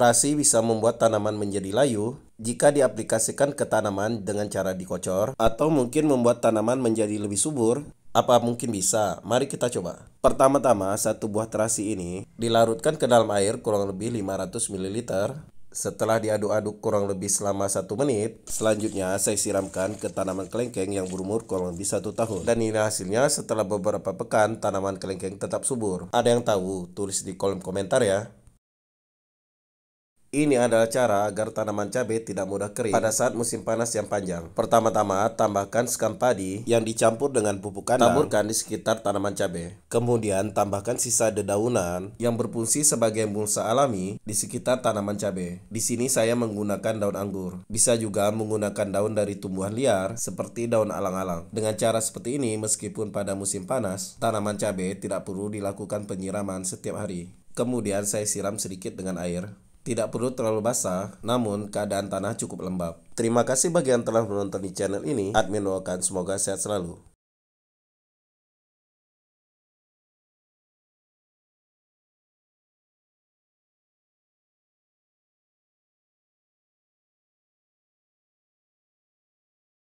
Filtrasi bisa membuat tanaman menjadi layu jika diaplikasikan ke tanaman dengan cara dikocor atau mungkin membuat tanaman menjadi lebih subur. Apa mungkin bisa? Mari kita coba. Pertama-tama, satu buah terasi ini dilarutkan ke dalam air kurang lebih 500 ml. Setelah diaduk-aduk kurang lebih selama satu menit, selanjutnya saya siramkan ke tanaman kelengkeng yang berumur kurang lebih satu tahun. Dan ini hasilnya setelah beberapa pekan tanaman kelengkeng tetap subur. Ada yang tahu? Tulis di kolom komentar ya. Ini adalah cara agar tanaman cabai tidak mudah kering pada saat musim panas yang panjang. Pertama-tama, tambahkan sekam padi yang dicampur dengan pupuk kandang. Taburkan di sekitar tanaman cabai. Kemudian, tambahkan sisa dedaunan yang berfungsi sebagai mulsa alami di sekitar tanaman cabai. Di sini saya menggunakan daun anggur. Bisa juga menggunakan daun dari tumbuhan liar seperti daun alang-alang. Dengan cara seperti ini, meskipun pada musim panas, tanaman cabai tidak perlu dilakukan penyiraman setiap hari. Kemudian saya siram sedikit dengan air tidak perlu terlalu basah, namun keadaan tanah cukup lembab. Terima kasih bagi yang telah menonton di channel ini. Admin doakan semoga sehat selalu.